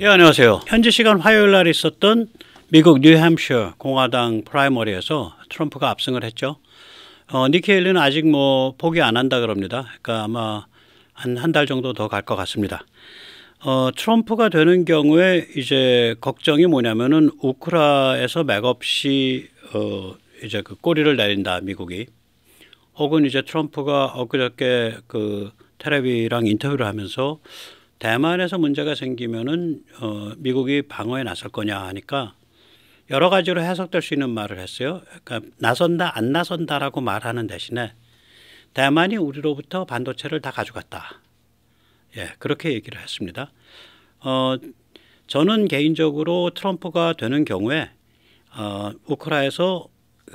예, 안녕하세요. 현지 시간 화요일 날 있었던 미국 뉴햄셔 공화당 프라이머리에서 트럼프가 압승을 했죠. 어, 니키 헬리는 아직 뭐 포기 안 한다 그럽니다. 그러니까 아마 한 한 달 정도 더 갈 것 같습니다. 어, 트럼프가 되는 경우에 이제 걱정이 뭐냐면은 우크라에서 맥없이 어, 이제 그 꼬리를 내린다 미국이 혹은 이제 트럼프가 엊그저께 그 테레비랑 인터뷰를 하면서 대만에서 문제가 생기면은 어, 미국이 방어에 나설 거냐 하니까 여러 가지로 해석될 수 있는 말을 했어요. 그러니까 나선다 안 나선다라고 말하는 대신에 대만이 우리로부터 반도체를 다 가져갔다. 예, 그렇게 얘기를 했습니다. 어, 저는 개인적으로 트럼프가 되는 경우에 어, 우크라에서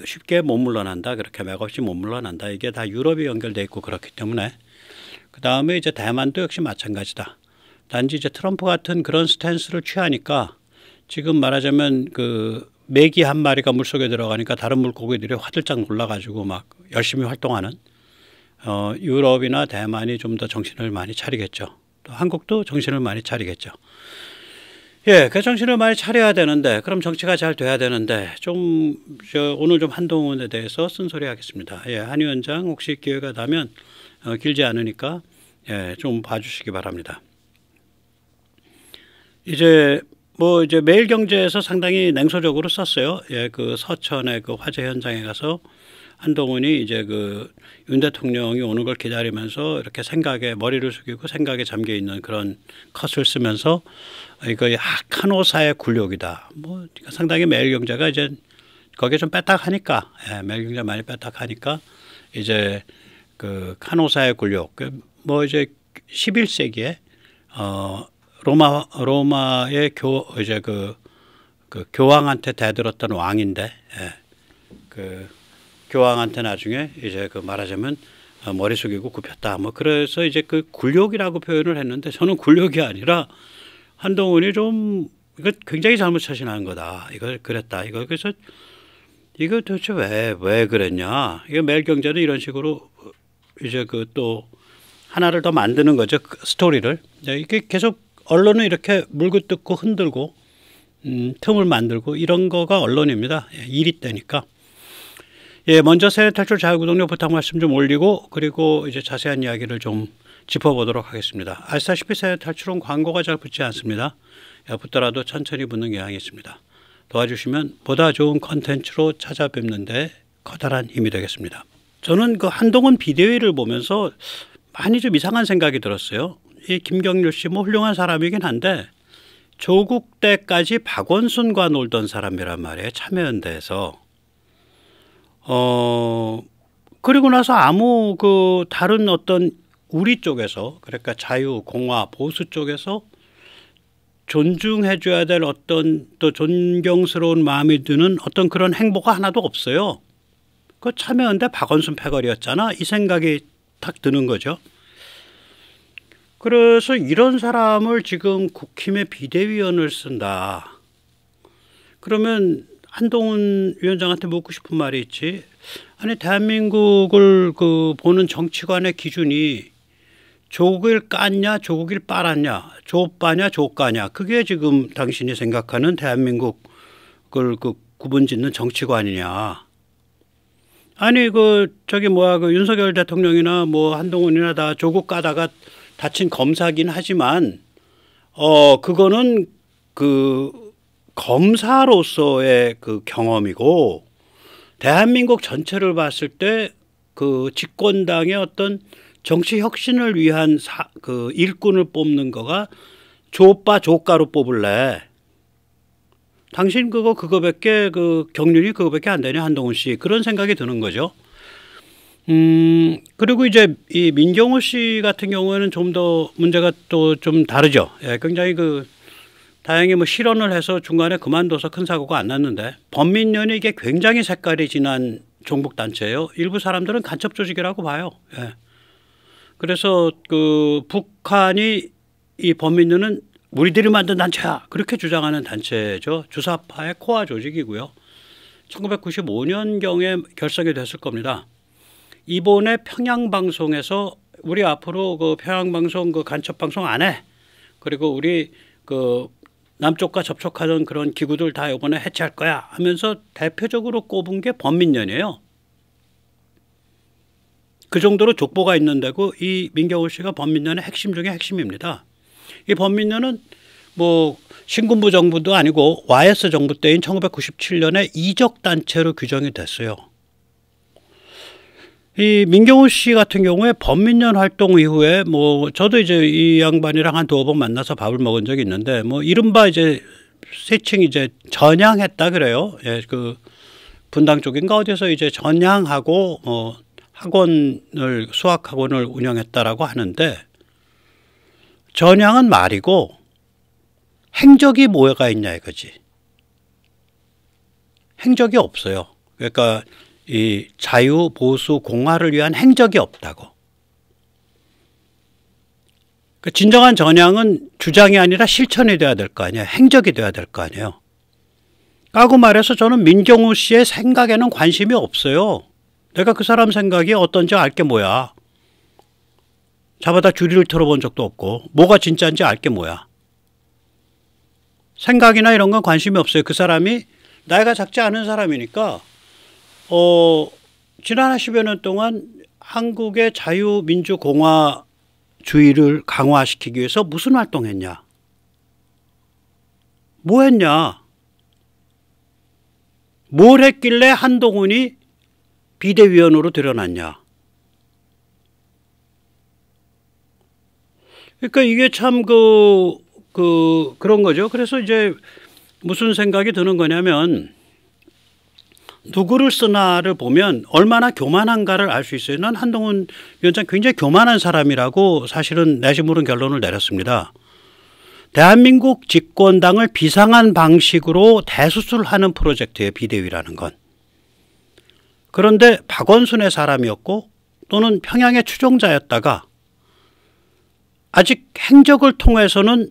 쉽게 못 물러난다. 그렇게 맥없이 못 물러난다. 이게 다 유럽이 연결돼 있고 그렇기 때문에 그 다음에 이제 대만도 역시 마찬가지다. 단지 이제 트럼프 같은 그런 스탠스를 취하니까 지금 말하자면 그 메기 한 마리가 물속에 들어가니까 다른 물고기들이 화들짝 놀라가지고 막 열심히 활동하는 어, 유럽이나 대만이 좀 더 정신을 많이 차리겠죠. 또 한국도 정신을 많이 차리겠죠. 예, 그 정신을 많이 차려야 되는데 그럼 정치가 잘 돼야 되는데 좀저 오늘 좀 한동훈에 대해서 쓴소리 하겠습니다. 예, 한 위원장 혹시 기회가 나면 어, 길지 않으니까 예, 좀 봐주시기 바랍니다. 이제 뭐 이제 매일경제에서 상당히 냉소적으로 썼어요. 예, 그 서천의 그 화재 현장에 가서 한동훈이 이제 그 윤 대통령이 오는 걸 기다리면서 이렇게 생각에 머리를 숙이고 생각에 잠겨 있는 그런 컷을 쓰면서 이거 약한 호사의 굴욕이다. 뭐 상당히 매일경제가 이제 거기에 좀 빼딱하니까 예, 매일경제 많이 빼딱하니까 이제 그카노사의 굴욕 그 뭐 이제 11세기에 어 로마 로마의 교 이제 그, 그 교황한테 대들었던 왕인데 예. 그 교황한테 나중에 이제 그 말하자면 어, 머리 숙이고 굽혔다 뭐 그래서 이제 그 굴욕이라고 표현을 했는데 저는 굴욕이 아니라 한동훈이 좀 이거 굉장히 잘못 처신한 거다 이걸 그랬다 이거 그래서 이거 도대체 왜 왜 그랬냐 이거 매일경제는 이런 식으로 이제 그 또 하나를 더 만드는 거죠 그 스토리를 이게 계속 언론은 이렇게 물고 뜯고 흔들고 음, 틈을 만들고 이런 거가 언론입니다. 예, 일이 되니까. 예, 먼저 세대 탈출 자유구독료 부탁 말씀 좀 올리고 그리고 이제 자세한 이야기를 좀 짚어보도록 하겠습니다. 아시다시피 세대 탈출은 광고가 잘 붙지 않습니다. 예, 붙더라도 천천히 붙는 경향이 있습니다. 도와주시면 보다 좋은 컨텐츠로 찾아뵙는데 커다란 힘이 되겠습니다. 저는 그 한동훈 비대위를 보면서 많이 좀 이상한 생각이 들었어요. 이 김경률 씨뭐 훌륭한 사람이긴 한데 조국 때까지 박원순과 놀던 사람이란 말이에요. 참여연대에서. 어, 그리고 나서 아무 그 다른 어떤 우리 쪽에서 그러니까 자유, 공화, 보수 쪽에서 존중해줘야 될 어떤 또 존경스러운 마음이 드는 어떤 그런 행보가 하나도 없어요. 그 참여연대 박원순 패거리였잖아. 이 생각이 탁 드는 거죠. 그래서 이런 사람을 지금 국힘의 비대위원을 쓴다. 그러면 한동훈 위원장한테 묻고 싶은 말이 있지. 아니 대한민국을 그 보는 정치관의 기준이 조국을 깠냐 조국을 빨았냐 조빠냐 조까냐 그게 지금 당신이 생각하는 대한민국을 그 구분짓는 정치관이냐. 아니 그 저기 뭐야 그 윤석열 대통령이나 뭐 한동훈이나 다 조국 까다가 다친 검사긴 하지만 어 그거는 그 검사로서의 그 경험이고 대한민국 전체를 봤을 때 그 집권당의 어떤 정치 혁신을 위한 사, 그 일꾼을 뽑는 거가 조빠 조가로 뽑을래. 당신 그거 그거밖에 그 경륜이 그거밖에 안 되냐 한동훈 씨 그런 생각이 드는 거죠. 음 그리고 이제 이 민경호 씨 같은 경우에는 좀 더 문제가 또 좀 다르죠. 예, 굉장히 그 다행히 뭐 실언을 해서 중간에 그만둬서 큰 사고가 안 났는데 범민련이 이게 굉장히 색깔이 진한 종북 단체예요. 일부 사람들은 간첩 조직이라고 봐요. 예. 그래서 그 북한이 이 범민련은 우리들이 만든 단체야 그렇게 주장하는 단체죠. 주사파의 코아 조직이고요. 1995년 경에 결성이 됐을 겁니다. 이번에 평양 방송에서 우리 앞으로 그 평양 방송 그 간첩 방송 안 해. 그리고 우리 그 남쪽과 접촉하던 그런 기구들 다 이번에 해체할 거야 하면서 대표적으로 꼽은 게 범민련이에요. 그 정도로 족보가 있는데고 이 민경호 씨가 범민련의 핵심 중의 핵심입니다. 이 범민련은 뭐 신군부 정부도 아니고 YS 정부 때인 1997년에 이적 단체로 규정이 됐어요. 이 민경훈 씨 같은 경우에 범민련 활동 이후에 뭐 저도 이제 이 양반이랑 한 두어 번 만나서 밥을 먹은 적이 있는데 뭐 이른바 이제 세칭 이제 전향했다 그래요. 예, 그 분당 쪽인가 어디서 이제 전향하고 어 학원을 수학 학원을 운영했다라고 하는데 전향은 말이고 행적이 뭐가 있냐 이거지. 행적이 없어요. 그러니까 이 자유 보수 공화를 위한 행적이 없다고. 그 진정한 전향은 주장이 아니라 실천이 돼야 될 거 아니에요. 행적이 돼야 될 거 아니에요. 까고 말해서 저는 민경우 씨의 생각에는 관심이 없어요. 내가 그 사람 생각이 어떤지 알 게 뭐야. 잡아다 주리를 틀어본 적도 없고 뭐가 진짜인지 알 게 뭐야. 생각이나 이런 건 관심이 없어요. 그 사람이 나이가 작지 않은 사람이니까 어, 지난 10여 년 동안 한국의 자유민주공화주의를 강화시키기 위해서 무슨 활동했냐? 뭐 했냐? 뭘 했길래 한동훈이 비대위원으로 드러났냐 그러니까 이게 참 그, 그, 그런 거죠. 그래서 이제 무슨 생각이 드는 거냐면 누구를 쓰나를 보면 얼마나 교만한가를 알 수 있어요. 난 한동훈 위원장 굉장히 교만한 사람이라고 사실은 내심으로 는 결론을 내렸습니다. 대한민국 집권당을 비상한 방식으로 대수술하는 프로젝트의 비대위라는 건. 그런데 박원순의 사람이었고 또는 평양의 추종자였다가 아직 행적을 통해서는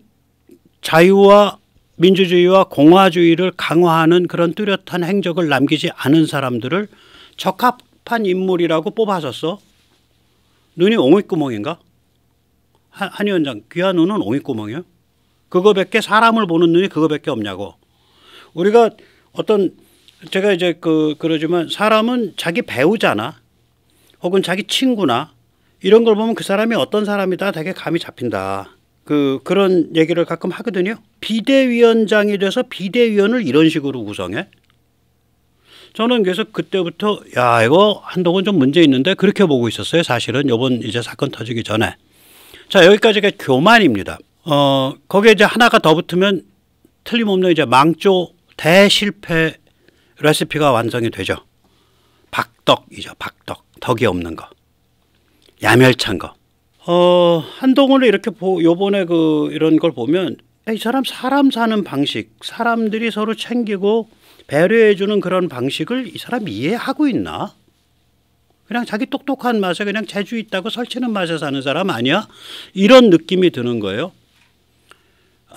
자유와 민주주의와 공화주의를 강화하는 그런 뚜렷한 행적을 남기지 않은 사람들을 적합한 인물이라고 뽑아줬어. 눈이 옹이구멍인가? 한, 한 위원장 귀한 눈은 옹이구멍이요. 그거밖에 사람을 보는 눈이 그거밖에 없냐고. 우리가 어떤 제가 이제 그 그러지만 사람은 자기 배우잖아. 혹은 자기 친구나 이런 걸 보면 그 사람이 어떤 사람이다 되게 감이 잡힌다. 그 그런 얘기를 가끔 하거든요. 비대위원장이 돼서 비대위원을 이런 식으로 구성해. 저는 그래서 그때부터 야 이거 한동안 좀 문제 있는데 그렇게 보고 있었어요. 사실은 요번 이제 사건 터지기 전에. 자 여기까지가 교만입니다. 어 거기에 이제 하나가 더 붙으면 틀림없는 이제 망조 대실패 레시피가 완성이 되죠. 박덕이죠. 박덕 덕이 없는 거 야멸찬 거 어, 한동훈을 이렇게 보, 요번에 그 이런 걸 보면 야, 이 사람 사람 사는 방식, 사람들이 서로 챙기고 배려해주는 그런 방식을 이 사람 이해하고 있나? 그냥 자기 똑똑한 맛에 그냥 재주 있다고 설치는 맛에 사는 사람 아니야? 이런 느낌이 드는 거예요.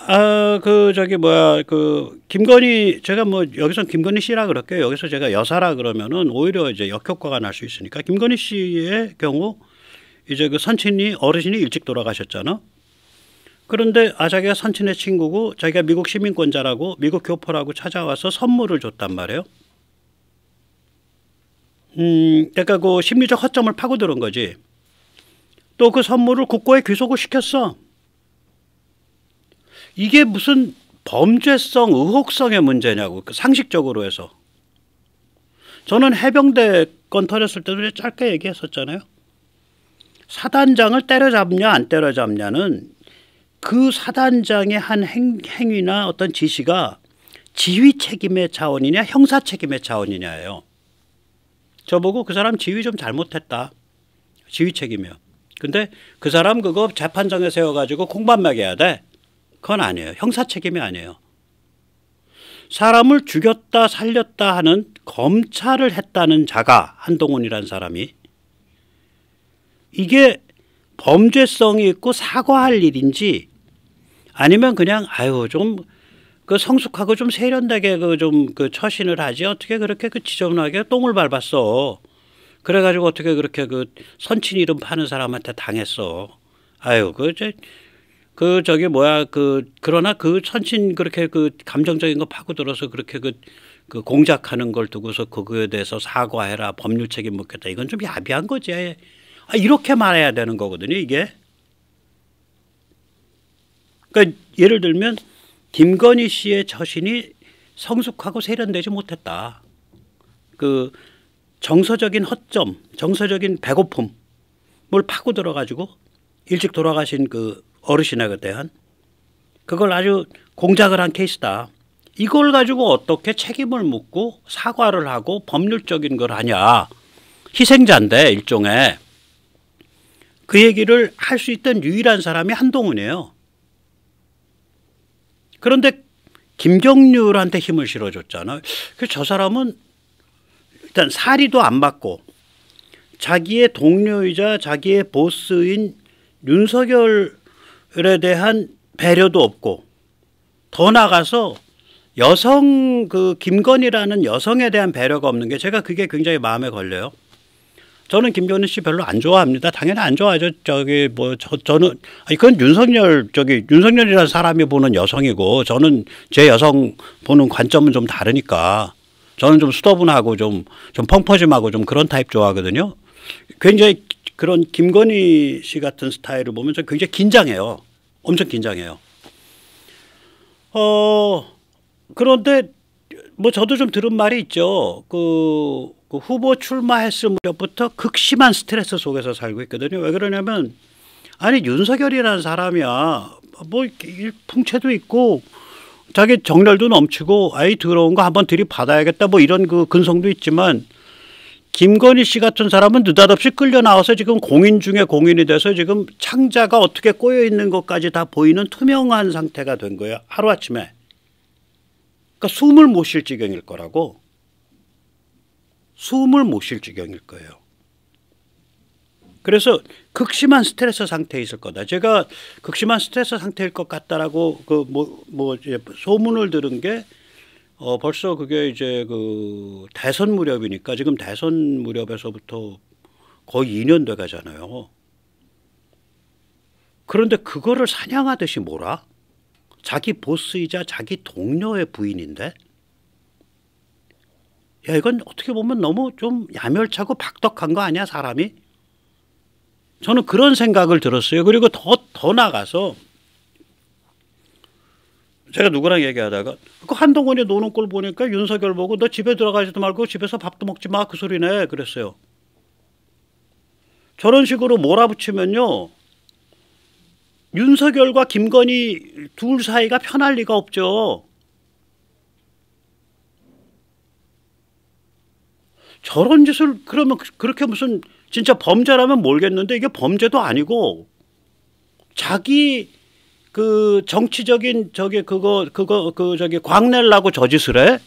아, 그, 저기, 뭐야, 그, 김건희, 제가 뭐, 여기선 김건희 씨라 그럴게요. 여기서 제가 여사라 그러면은 오히려 이제 역효과가 날 수 있으니까, 김건희 씨의 경우, 이제 그 선친이 어르신이 일찍 돌아가셨잖아. 그런데 아 자기가 선친의 친구고 자기가 미국 시민권자라고 미국 교포라고 찾아와서 선물을 줬단 말이에요. 음, 그러니까 그 심리적 허점을 파고들은 거지. 또 그 선물을 국고에 귀속을 시켰어. 이게 무슨 범죄성, 의혹성의 문제냐고 그 상식적으로 해서. 저는 해병대 건 터졌을 때도 짧게 얘기했었잖아요. 사단장을 때려잡냐 안 때려잡냐는 그 사단장의 한 행, 행위나 어떤 지시가 지휘 책임의 차원이냐 형사 책임의 차원이냐예요. 저보고 그 사람 지휘 좀 잘못했다. 지휘 책임이요. 근데 그 사람 그거 재판장에 세워가지고 콩밥 먹여야 돼. 그건 아니에요. 형사 책임이 아니에요. 사람을 죽였다 살렸다 하는 검찰을 했다는 자가 한동훈이란 사람이 이게 범죄성이 있고 사과할 일인지 아니면 그냥 아유 좀 그 성숙하고 좀 세련되게 그 좀그 그 처신을 하지 어떻게 그렇게 그 지저분하게 똥을 밟았어 그래가지고 어떻게 그렇게 그 선친 이름 파는 사람한테 당했어 아유 그저 그 저기 뭐야 그 그러나 그선친 그렇게 그 감정적인 거 파고들어서 그렇게 그, 그 공작하는 걸 두고서 그거에 대해서 사과해라 법률 책임 묻겠다 이건 좀 야비한 거지 아, 이렇게 말해야 되는 거거든요, 이게. 그러니까 예를 들면 김건희 씨의 처신이 성숙하고 세련되지 못했다. 그 정서적인 허점, 정서적인 배고픔, 뭘 파고 들어가지고 일찍 돌아가신 그 어르신에 대한 그걸 아주 공작을 한 케이스다. 이걸 가지고 어떻게 책임을 묻고 사과를 하고 법률적인 걸 하냐. 희생자인데 일종의 그 얘기를 할 수 있던 유일한 사람이 한동훈이에요. 그런데 김경률한테 힘을 실어줬잖아. 요그저 사람은 일단 사리도 안 맞고 자기의 동료이자 자기의 보스인 윤석열에 대한 배려도 없고 더 나가서 여성 그 김건희라는 여성에 대한 배려가 없는 게 제가 그게 굉장히 마음에 걸려요. 저는 김경민 씨 별로 안 좋아합니다. 당연히 안 좋아하죠. 저기 뭐 저, 저는 아니 그건 윤석열 저기 윤석열이라는 사람이 보는 여성이고 저는 제 여성 보는 관점은 좀 다르니까 저는 좀 수더분하고 좀 좀 펑퍼짐하고 좀 그런 타입 좋아하거든요. 굉장히 그런 김건희 씨 같은 스타일을 보면 저 굉장히 긴장해요. 엄청 긴장해요. 어 그런데 뭐 저도 좀 들은 말이 있죠. 그그 후보 출마했을 무렵부터 극심한 스트레스 속에서 살고 있거든요. 왜 그러냐면 아니 윤석열이라는 사람이야 뭐 풍채도 있고 자기 정렬도 넘치고 아이 들어온 거 한번 들이받아야겠다 뭐 이런 그 근성도 있지만 김건희 씨 같은 사람은 느닷없이 끌려 나와서 지금 공인 중에 공인이 돼서 지금 창자가 어떻게 꼬여 있는 것까지 다 보이는 투명한 상태가 된 거예요. 하루아침에. 그러니까 숨을 못 쉴 지경일 거라고. 숨을 못 쉴 지경일 거예요. 그래서 극심한 스트레스 상태에 있을 거다. 제가 극심한 스트레스 상태일 것 같다라고 그 뭐뭐 뭐, 뭐 소문을 들은 게 어, 벌써 그게 이제 그 대선 무렵이니까 지금 대선 무렵에서부터 거의 2년 돼 가잖아요. 그런데 그거를 사냥하듯이 몰아? 자기 보스이자 자기 동료의 부인인데? 야 이건 어떻게 보면 너무 좀 야멸차고 박덕한 거 아니야 사람이? 저는 그런 생각을 들었어요. 그리고 더 더 나가서 제가 누구랑 얘기하다가 그 한동훈이 노는 꼴 보니까 윤석열 보고 너 집에 들어가지도 말고 집에서 밥도 먹지 마 그 소리네 그랬어요. 저런 식으로 몰아붙이면요. 윤석열과 김건희 둘 사이가 편할 리가 없죠. 저런 짓을 그러면 그, 그렇게 무슨 진짜 범죄라면 모르겠는데 이게 범죄도 아니고 자기 그 정치적인 저기 그거 그거 그 저기 광내려고 저 짓을 해?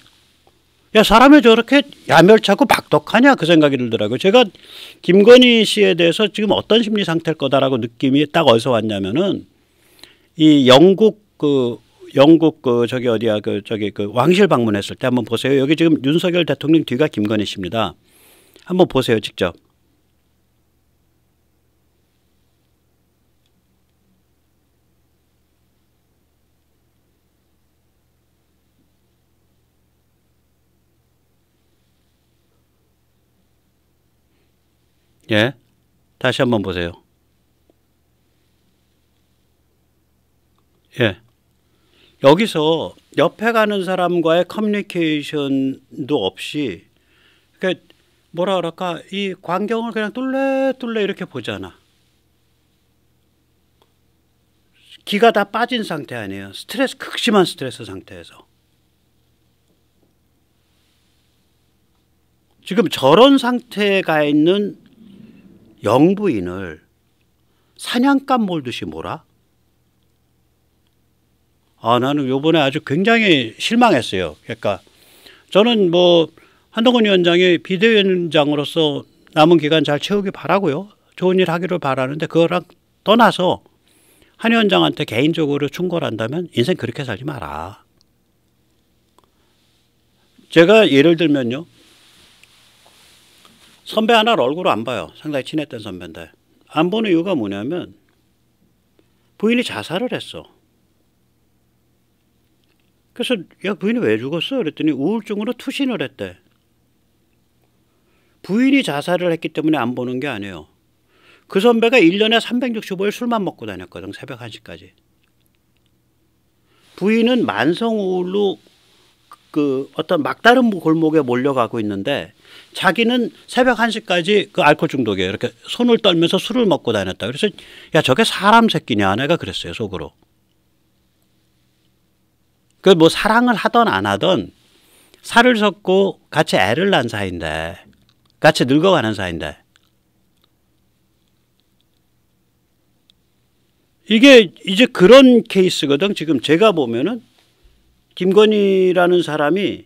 야 사람이 저렇게 야멸차고 박덕하냐 그 생각이 들더라고요. 제가 김건희 씨에 대해서 지금 어떤 심리 상태일 거다라고 느낌이 딱 어디서 왔냐면은 이 영국 그 영국 그 저기 어디야 그 저기 그 왕실 방문했을 때 한번 보세요. 여기 지금 윤석열 대통령 뒤가 김건희 씨입니다. 한번 보세요 직접. 예. 다시 한번 보세요. 예. 여기서 옆에 가는 사람과의 커뮤니케이션도 없이 그러니까 뭐라 그럴까 이 광경을 그냥 뚫레뚫레 이렇게 보잖아. 기가 다 빠진 상태 아니에요. 스트레스 극심한 스트레스 상태에서. 지금 저런 상태에 가 있는 영부인을 사냥감 몰듯이 몰아? 아, 나는 요번에 아주 굉장히 실망했어요. 그러니까 저는 뭐 한동훈 위원장이 비대위원장으로서 남은 기간 잘 채우기 바라고요. 좋은 일 하기를 바라는데 그거랑 떠나서 한 위원장한테 개인적으로 충고한다면 를 인생 그렇게 살지 마라. 제가 예를 들면요. 선배 하나를 얼굴을 안 봐요. 상당히 친했던 선배인데. 안 보는 이유가 뭐냐면 부인이 자살을 했어. 그래서 야 부인이 왜 죽었어? 그랬더니 우울증으로 투신을 했대. 부인이 자살을 했기 때문에 안 보는 게 아니에요. 그 선배가 1년에 365일 술만 먹고 다녔거든 새벽 1시까지. 부인은 만성 우울로 그 어떤 막다른 골목에 몰려가고 있는데 자기는 새벽 1시까지 그 알코올 중독에 이렇게 손을 떨면서 술을 먹고 다녔다. 그래서 야 저게 사람 새끼냐 내가 그랬어요 속으로. 그뭐 사랑을 하던 안 하던 살을 섞고 같이 애를 낳은 사이인데 같이 늙어가는 사이인데 이게 이제 그런 케이스거든. 지금 제가 보면은 김건희라는 사람이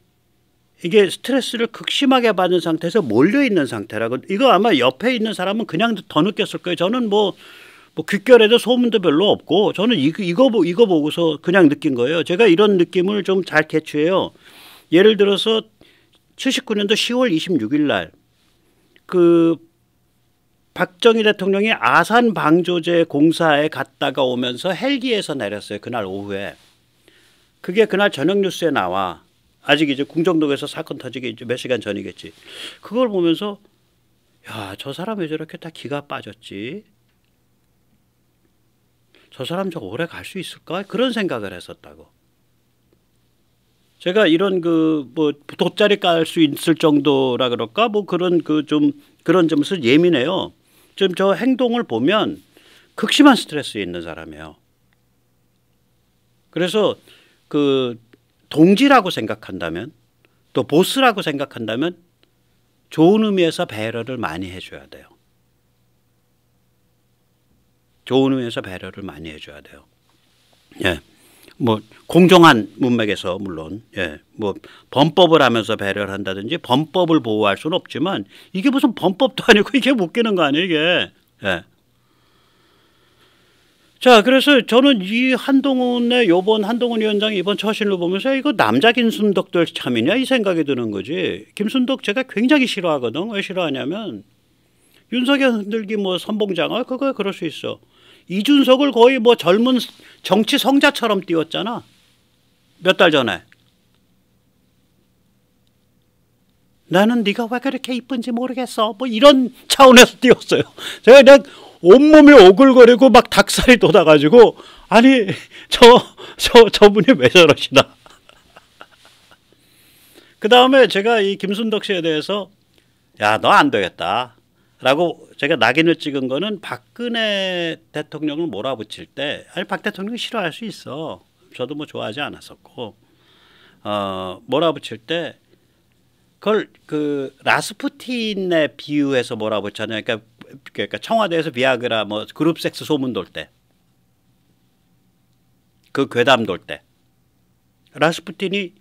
이게 스트레스를 극심하게 받은 상태에서 몰려 있는 상태라고. 이거 아마 옆에 있는 사람은 그냥 더 느꼈을 거예요. 저는 뭐뭐 귓결에도 소문도 별로 없고 저는 이거 이거, 이거 보고서 그냥 느낀 거예요. 제가 이런 느낌을 좀잘 캐치해요. 예를 들어서 79년도 10월 26일 날 그 박정희 대통령이 아산 방조제 공사에 갔다가 오면서 헬기에서 내렸어요. 그날 오후에. 그게 그날 저녁 뉴스에 나와. 아직 이제 궁정동에서 사건 터지기 이제 몇 시간 전이겠지. 그걸 보면서 야, 저 사람이 저렇게 다 기가 빠졌지. 저 사람 저 오래 갈 수 있을까? 그런 생각을 했었다고. 제가 이런 그뭐 돗자리 깔 수 있을 정도라 그럴까? 뭐 그런 그 좀 그런 점에서 예민해요. 지저 행동을 보면 극심한 스트레스 있는 사람이에요. 그래서 그 동지라고 생각한다면 또 보스라고 생각한다면 좋은 의미에서 배려를 많이 해줘야 돼요. 좋은 의미에서 배려를 많이 해줘야 돼요. 예. 뭐 공정한 문맥에서 물론 예. 뭐 범법을 하면서 배려를 한다든지 범법을 보호할 수는 없지만 이게 무슨 범법도 아니고 이게 웃기는 거 아니에요 이게. 예. 자, 그래서 저는 이 한동훈의 요번 한동훈 위원장 이번 처신을 보면서 이거 남자 김순덕들 참이냐 이 생각이 드는 거지. 김순덕 제가 굉장히 싫어하거든. 왜 싫어하냐면 윤석열 흔들기 뭐 선봉장어 그거 그럴 수 있어. 이준석을 거의 뭐 젊은 정치 성자처럼 띄웠잖아. 몇 달 전에. 나는 네가 왜 그렇게 이쁜지 모르겠어. 뭐 이런 차원에서 띄웠어요. 제가 그냥 온몸이 오글거리고 막 닭살이 돋아가지고 아니 저 저, 저분이 왜 저러시나. 그 다음에 제가 이 김순덕 씨에 대해서 야 너 안 되겠다. 라고 제가 낙인을 찍은 거는 박근혜 대통령을 몰아붙일 때 아니 박 대통령이 싫어할 수 있어. 저도 뭐 좋아하지 않았었고 어, 몰아붙일 때 그걸 그 라스푸틴에 비유해서 몰아붙였냐 그러니까 그러니까 청와대에서 비아그라 뭐 그룹 섹스 소문 돌 때 그 괴담 돌 때 라스푸틴이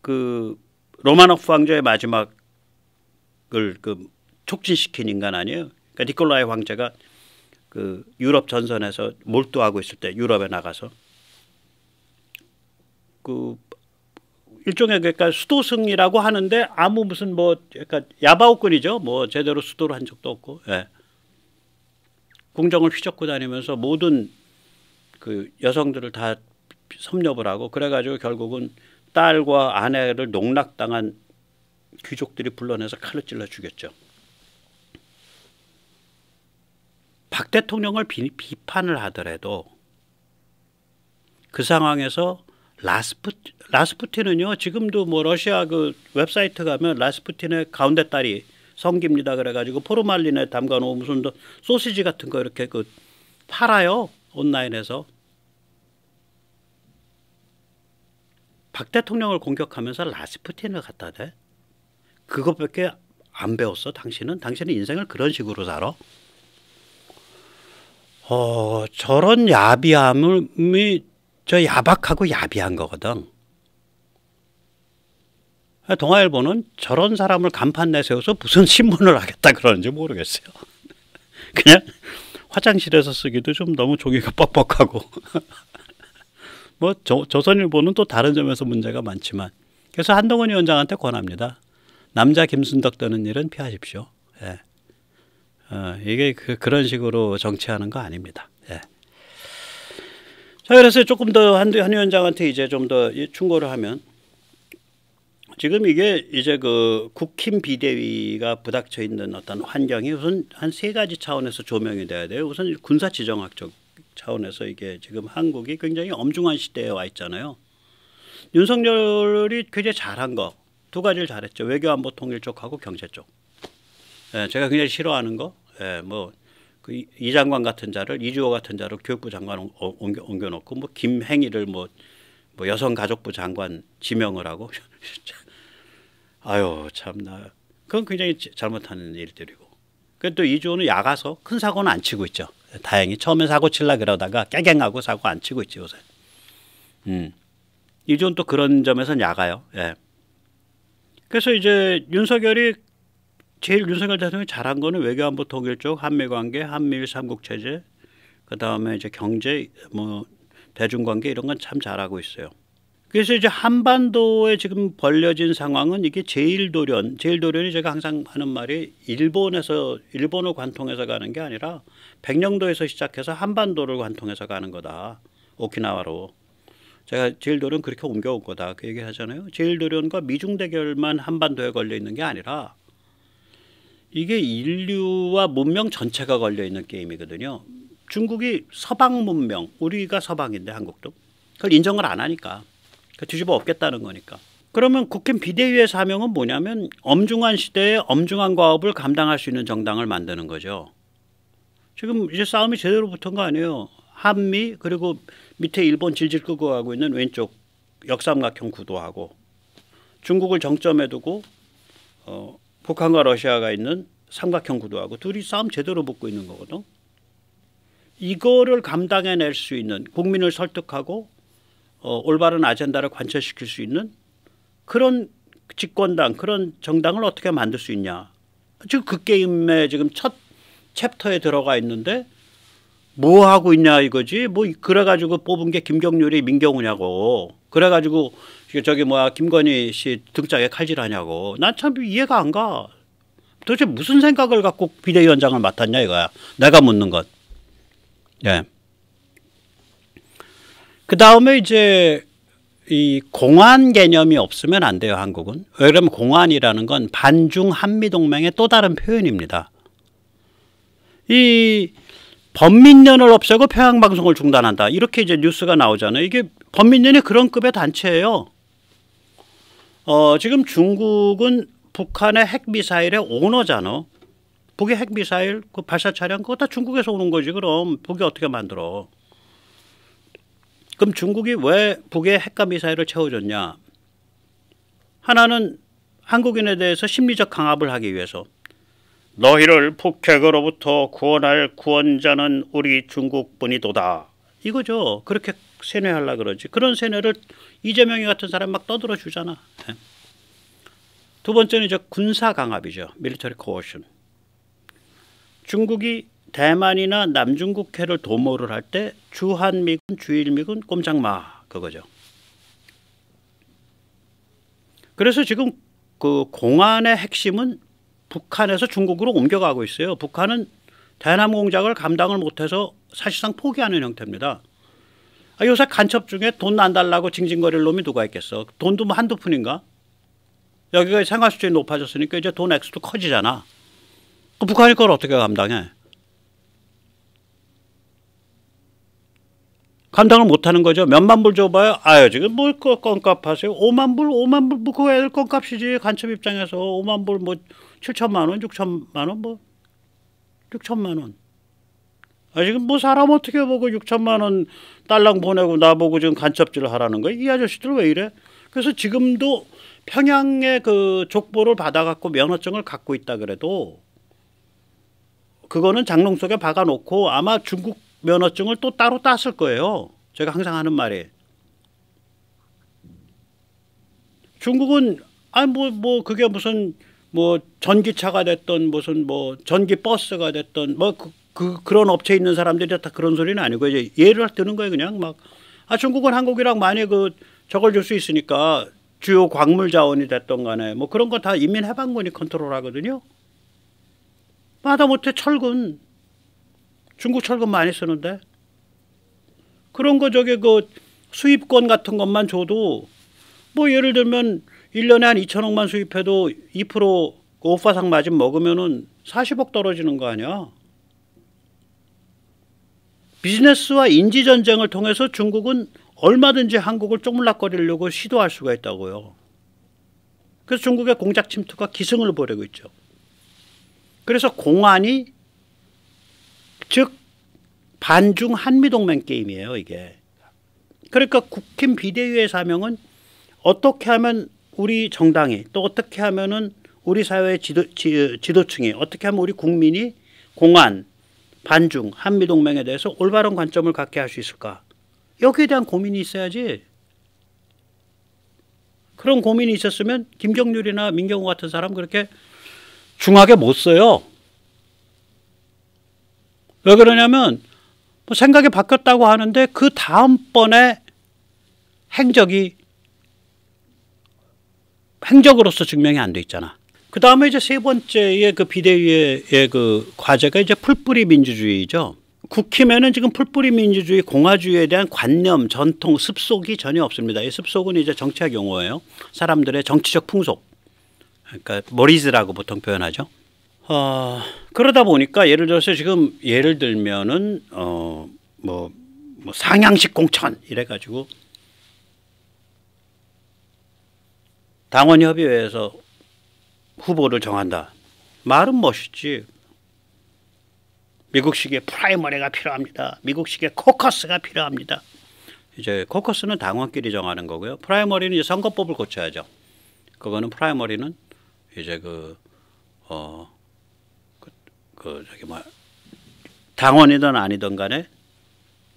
그 로마노프 왕조의 마지막을 그 촉진시킨 인간 아니에요. 그러니까 니콜라이 황제가 그 유럽 전선에서 몰두하고 있을 때 유럽에 나가서 그 일종의 그러니까 수도승이라고 하는데 아무 무슨 뭐 그러니까 야바오꾼이죠. 뭐 제대로 수도를 한 적도 없고 예. 궁정을 휘젓고 다니면서 모든 그 여성들을 다 섭렵을 하고 그래가지고 결국은 딸과 아내를 농락당한 귀족들이 불러내서 칼로 찔러 죽였죠. 박 대통령을 비, 비판을 하더라도 그 상황에서 라스푸 라스푸틴은요 지금도 뭐 러시아 그 웹사이트 가면 라스푸틴의 가운데 딸이 성깁니다 그래가지고 포르말린에 담가놓은 무슨 소시지 같은 거 이렇게 그 팔아요 온라인에서 박 대통령을 공격하면서 라스푸틴을 갖다 대 그것밖에 안 배웠어 당신은 당신의 인생을 그런 식으로 살아 어, 저런 야비함이 저 야박하고 야비한 거거든. 동아일보는 저런 사람을 간판 내세워서 무슨 신문을 하겠다 그러는지 모르겠어요. 그냥 화장실에서 쓰기도 좀 너무 종이가 뻑뻑하고. 뭐 조, 조선일보는 또 다른 점에서 문제가 많지만 그래서 한동훈 위원장한테 권합니다. 남자 김순덕 되는 일은 피하십시오. 예. 어, 이게 그, 그런 식으로 정치하는 거 아닙니다. 예. 자, 그래서 조금 더 한, 한 위원장한테 이제 좀더 충고를 하면 지금 이게 이제 그 국힘 비대위가 부닥쳐 있는 어떤 환경이 우선 한 세 가지 차원에서 조명이 돼야 돼요. 우선 군사 지정학적 차원에서 이게 지금 한국이 굉장히 엄중한 시대에 와 있잖아요. 윤석열이 굉장히 잘한 거두 가지를 잘했죠. 외교안보 통일 쪽하고 경제 쪽. 예, 제가 굉장히 싫어하는 거 예, 뭐. 그 이장관 같은 자를 이주호 같은 자로 교육부 장관 옮겨, 옮겨놓고 뭐 김행이를 뭐, 뭐 여성가족부 장관 지명을 하고 아유 참나 그건 굉장히 잘못하는 일들이고 그또 이주호는 야가서 큰 사고는 안 치고 있죠 다행히 처음에 사고 칠라 그러다가 깨갱하고 사고 안 치고 있지 요새 음 이주호는 또 그런 점에선 야가요 예 그래서 이제 윤석열이 제일 윤석열 대통령이 잘한 거는 외교안보 통일 쪽 한미 관계, 한미일 삼국 체제, 그 다음에 이제 경제, 뭐 대중 관계 이런 건 참 잘하고 있어요. 그래서 이제 한반도에 지금 벌려진 상황은 이게 제일도련, 제일도련이 제가 항상 하는 말이 일본에서 일본을 관통해서 가는 게 아니라 백령도에서 시작해서 한반도를 관통해서 가는 거다. 오키나와로. 제가 제일도련 그렇게 옮겨온 거다. 그 얘기 하잖아요. 제일도련과 미중 대결만 한반도에 걸려 있는 게 아니라 이게 인류와 문명 전체가 걸려 있는 게임이거든요. 중국이 서방 문명, 우리가 서방인데 한국도 그걸 인정을 안 하니까 뒤집어 엎겠다는 거니까. 그러면 국힘 비대위의 사명은 뭐냐면 엄중한 시대에 엄중한 과업을 감당할 수 있는 정당을 만드는 거죠. 지금 이제 싸움이 제대로 붙은 거 아니에요. 한미 그리고 밑에 일본 질질 끄고 가고 있는 왼쪽 역삼각형 구도하고 중국을 정점에 두고 어, 북한과 러시아가 있는 삼각형 구도하고 둘이 싸움 제대로 붙고 있는 거거든. 이거를 감당해낼 수 있는 국민을 설득하고 어, 올바른 아젠다를 관철시킬 수 있는 그런 집권당 그런 정당을 어떻게 만들 수 있냐. 지금 그게임에 지금 첫 챕터에 들어가 있는데 뭐 하고 있냐 이거지. 뭐 그래가지고 뽑은 게 김경률이 민경우냐고. 그래가지고 저기 뭐야 김건희 씨 등짝에 칼질하냐고 난 참 이해가 안 가. 도대체 무슨 생각을 갖고 비대위원장을 맡았냐 이거야. 내가 묻는 것. 예. 그 다음에 이제 이 공안 개념이 없으면 안 돼요 한국은. 왜냐하면 공안이라는 건 반중 한미 동맹의 또 다른 표현입니다. 이 범민련을 없애고 평양방송을 중단한다. 이렇게 이제 뉴스가 나오잖아요. 이게 범민련이 그런 급의 단체예요. 어, 지금 중국은 북한의 핵미사일의 오너잖아. 북의 핵미사일 그 발사 차량 그거 다 중국에서 오는 거지 그럼 북이 어떻게 만들어. 그럼 중국이 왜 북의 핵과 미사일을 채워줬냐. 하나는 한국인에 대해서 심리적 강압을 하기 위해서 너희를 북핵으로부터 구원할 구원자는 우리 중국뿐이도다. 이거죠. 그렇게 세뇌하려 그러지. 그런 세뇌를 이재명이 같은 사람 막 떠들어 주잖아. 네. 두 번째는 이제 군사 강압이죠. 밀리터리 코어션. 중국이 대만이나 남중국해를 도모를 할 때 주한미군, 주일미군 꼼짝마 그거죠. 그래서 지금 그 공안의 핵심은 북한에서 중국으로 옮겨가고 있어요. 북한은 대남 공작을 감당을 못해서 사실상 포기하는 형태입니다. 아, 요새 간첩 중에 돈 안 달라고 징징거릴 놈이 누가 있겠어. 돈도 뭐 한두 푼인가? 여기가 생활 수준이 높아졌으니까 이제 돈 액수도 커지잖아. 그 북한이 그걸 어떻게 감당해? 감당을 못하는 거죠. 몇만 불 줘봐요. 아유 지금 뭐 건값 하세요. 5만 불, 5만 불뭐 그거 애들 건값이지. 간첩 입장에서 5만 불뭐 7천만 원, 6천만 원 뭐. 6천만 원. 아, 지금 뭐 사람 어떻게 보고 6천만 원 딸랑 보내고 나보고 지금 간첩질 하라는 거야? 이 아저씨들 왜 이래? 그래서 지금도 평양의 그 족보를 받아갖고 면허증을 갖고 있다 그래도 그거는 장롱 속에 박아놓고 아마 중국 면허증을 또 따로 땄을 거예요. 제가 항상 하는 말이. 중국은 아니 뭐뭐 뭐, 그게 무슨 뭐 전기차가 됐던 무슨 뭐 전기 버스가 됐던 뭐그 그, 그런 업체 있는 사람들이 다 그런 소리는 아니고 이제 예를 드는 거예요 그냥 막 아 중국은 한국이랑 많이 그 저걸 줄 수 있으니까 주요 광물 자원이 됐던 간에 뭐 그런 거 다 인민 해방군이 컨트롤 하거든요. 마다못해 철근 중국 철근 많이 쓰는데 그런 거 저게 그 수입권 같은 것만 줘도 뭐 예를 들면 1년에 한 2천억만 수입해도 2% 오파상 마진 먹으면은 40억 떨어지는 거 아니야. 비즈니스와 인지 전쟁을 통해서 중국은 얼마든지 한국을 쪼물락거리려고 시도할 수가 있다고요. 그래서 중국의 공작 침투가 기승을 보이고 있죠. 그래서 공안이 즉 반중 한미동맹 게임이에요, 이게. 그러니까 국힘 비대위의 사명은 어떻게 하면 우리 정당이 또 어떻게 하면은 우리 사회의 지도, 지, 지도층이 어떻게 하면 우리 국민이 공안, 반중, 한미동맹에 대해서 올바른 관점을 갖게 할 수 있을까? 여기에 대한 고민이 있어야지. 그런 고민이 있었으면 김경률이나 민경호 같은 사람 그렇게 중하게 못 써요. 왜 그러냐면 뭐 생각이 바뀌었다고 하는데 그 다음번에 행적이 행적으로서 증명이 안 돼 있잖아. 그 다음에 이제 세 번째의 그 비대위의 그 과제가 이제 풀뿌리 민주주의죠. 국힘에는 지금 풀뿌리 민주주의, 공화주의에 대한 관념, 전통, 습속이 전혀 없습니다. 이 습속은 이제 정치학 용어예요. 사람들의 정치적 풍속. 그러니까 머리즈라고 보통 표현하죠. 어, 그러다 보니까 예를 들어서 지금 예를 들면은 어, 뭐, 뭐 상향식 공천 이래가지고 당원협의회에서 후보를 정한다. 말은 멋있지. 미국식의 프라이머리가 필요합니다. 미국식의 코커스가 필요합니다. 이제 코커스는 당원끼리 정하는 거고요. 프라이머리는 이제 선거법을 고쳐야죠. 그거는 프라이머리는 이제 그, 어, 그, 그 저기 뭐, 당원이든 아니든 간에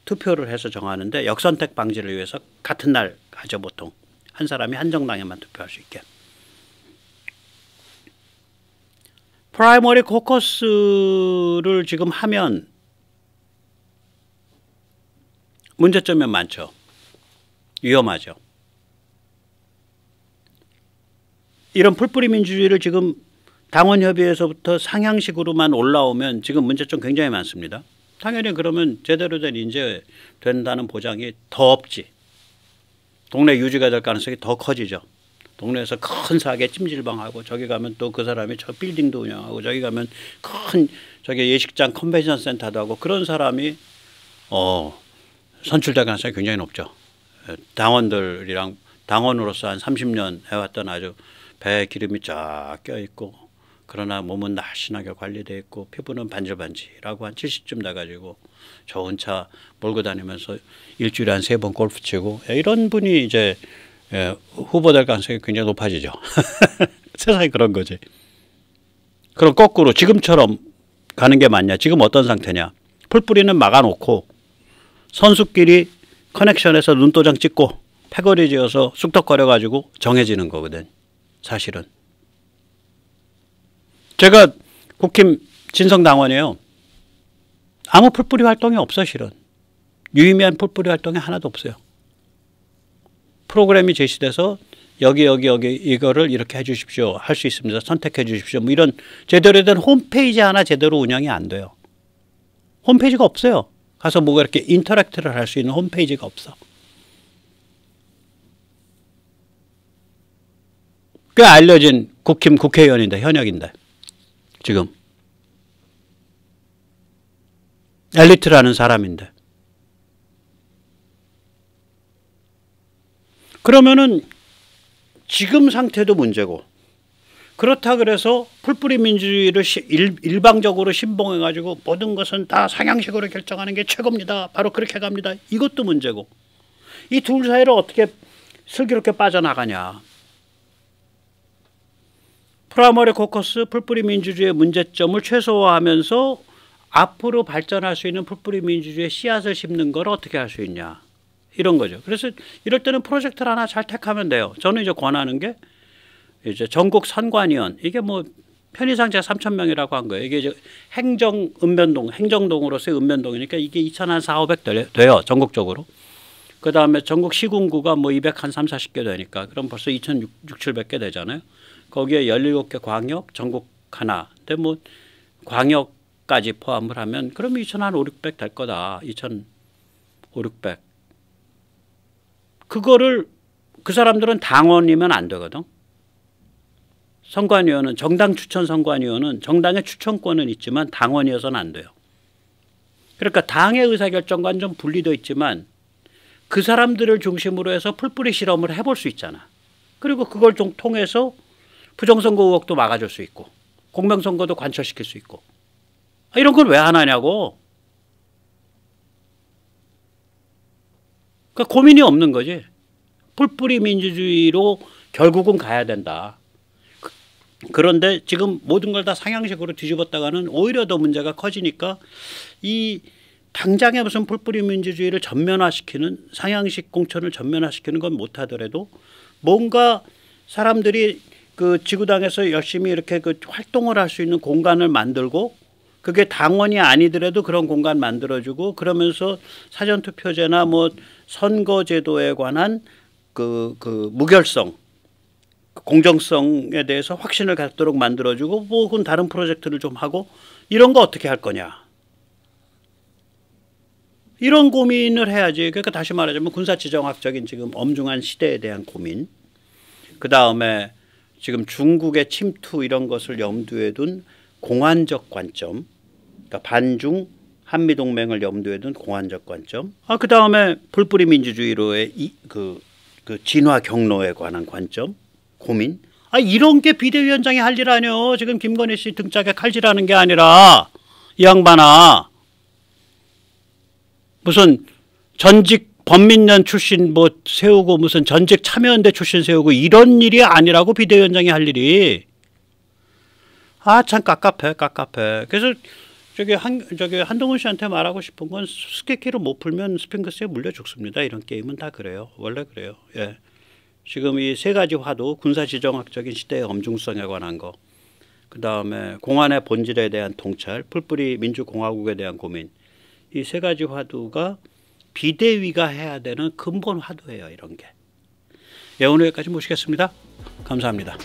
투표를 해서 정하는데 역선택 방지를 위해서 같은 날 하죠, 보통. 한 사람이 한 정당에만 투표할 수 있게. 프라이머리 코커스를 지금 하면 문제점이 많죠. 위험하죠. 이런 풀뿌리 민주주의를 지금 당원협의에서부터 회 상향식으로만 올라오면 지금 문제점 굉장히 많습니다. 당연히 그러면 제대로 된 인재 된다는 보장이 더 없지. 동네 유지가 될 가능성이 더 커지죠. 동네에서 큰 사게 찜질방하고 저기 가면 또 그 사람이 저 빌딩도 운영하고 저기 가면 큰 저기 예식장 컨벤션 센터도 하고 그런 사람이 어 선출될 가능성이 굉장히 높죠. 당원들이랑 당원으로서 한 30년 해왔던 아주 배에 기름이 쫙 껴있고 그러나 몸은 날씬하게 관리돼 있고 피부는 반질반질하고한 70쯤 나가지고 좋은 차 몰고 다니면서 일주일에 한 세 번 골프 치고 예, 이런 분이 이제 예, 후보 될 가능성이 굉장히 높아지죠. 세상이 그런 거지. 그럼 거꾸로 지금처럼 가는 게 맞냐? 지금 어떤 상태냐? 풀뿌리는 막아놓고 선수끼리 커넥션에서 눈도장 찍고 패거리 지어서 쑥덕거려가지고 정해지는 거거든. 사실은. 제가 국힘 진성당원이에요. 아무 풀뿌리 활동이 없어 실은. 유의미한 풀뿌리 활동이 하나도 없어요. 프로그램이 제시돼서 여기 여기 여기 이거를 이렇게 해 주십시오. 할 수 있습니다. 선택해 주십시오. 뭐 이런 제대로 된 홈페이지 하나 제대로 운영이 안 돼요. 홈페이지가 없어요. 가서 뭐가 이렇게 인터랙트를 할 수 있는 홈페이지가 없어. 꽤 알려진 국힘 국회의원인데 현역인데 지금. 엘리트라는 사람인데. 그러면은 지금 상태도 문제고 그렇다 그래서 풀뿌리 민주주의를 일, 방적으로 신봉해 가지고 모든 것은 다 상향식으로 결정하는 게 최고입니다. 바로 그렇게 갑니다. 이것도 문제고 이 둘 사이를 어떻게 슬기롭게 빠져나가냐. 프라머리 코커스 풀뿌리 민주주의 의 문제점을 최소화하면서 앞으로 발전할 수 있는 풀뿌리 민주주의 의 씨앗을 심는 걸 어떻게 할 수 있냐 이런 거죠. 그래서 이럴 때는 프로젝트를 하나 잘 택하면 돼요. 저는 이제 권하는 게 이제 전국 선관위원 이게 뭐 편의상 제가 3천 명이라고 한 거예요. 이게 이제 행정 읍면동 행정동으로서의 읍면동이니까 이게 2,400 돼요 전국적으로. 그 다음에 전국 시군구가 뭐200 한 3, 40개 되니까 그럼 벌써 2,600, 700개 되잖아요. 거기에 17개 광역 전국 하나. 근데 뭐 광역까지 포함을 하면 그럼 2,000한 5, 600 될 거다. 2,000 5, 600. 그거를 그 사람들은 당원이면 안 되거든. 선관위원은 정당 추천 선관위원은 정당의 추천권은 있지만 당원이어서는 안 돼요. 그러니까 당의 의사결정과는 좀 분리되어 있지만 그 사람들을 중심으로 해서 풀뿌리 실험을 해볼 수 있잖아. 그리고 그걸 좀 통해서 부정선거 의혹도 막아줄 수 있고 공명선거도 관철시킬 수 있고 아, 이런 걸 왜 안 하냐고 그러니까 고민이 없는 거지 풀뿌리 민주주의로 결국은 가야 된다 그, 그런데 지금 모든 걸 다 상향식으로 뒤집었다가는 오히려 더 문제가 커지니까 이 당장에 무슨 풀뿌리 민주주의를 전면화시키는 상향식 공천을 전면화시키는 건 못하더라도 뭔가 사람들이 그 지구당에서 열심히 이렇게 그 활동을 할 수 있는 공간을 만들고 그게 당원이 아니더라도 그런 공간 만들어주고 그러면서 사전투표제나 뭐 선거제도에 관한 그, 그 무결성 공정성에 대해서 확신을 갖도록 만들어주고 혹은 다른 프로젝트를 좀 하고 이런 거 어떻게 할 거냐. 이런 고민을 해야지. 그러니까 다시 말하자면 군사지정학적인 지금 엄중한 시대에 대한 고민. 그 다음에 지금 중국의 침투 이런 것을 염두에 둔 공안적 관점, 그러니까 반중 한미 동맹을 염두에 둔 공안적 관점. 아 그다음에 불뿌리 민주주의로의 이, 그, 그 진화 경로에 관한 관점, 고민. 아 이런 게 비대위원장이 할 일 아니요. 지금 김건희 씨 등짝에 칼질하는 게 아니라 이 양반아 무슨 전직 범민련 출신 뭐 세우고 무슨 전직 참여연대 출신 세우고 이런 일이 아니라고 비대위원장이 할 일이 아 참 깝깝해 깝깝해 그래서 저기 한 저기 한동훈 씨한테 말하고 싶은 건 스케키로 못 풀면 스핑크스에 물려 죽습니다 이런 게임은 다 그래요 원래 그래요 예 지금 이 세 가지 화두 군사지정학적인 시대의 엄중성에 관한 거 그다음에 공안의 본질에 대한 통찰 풀뿌리 민주공화국에 대한 고민 이 세 가지 화두가 비대위가 해야 되는 근본 화두예요. 이런 게. 예, 오늘 여기까지 모시겠습니다. 감사합니다.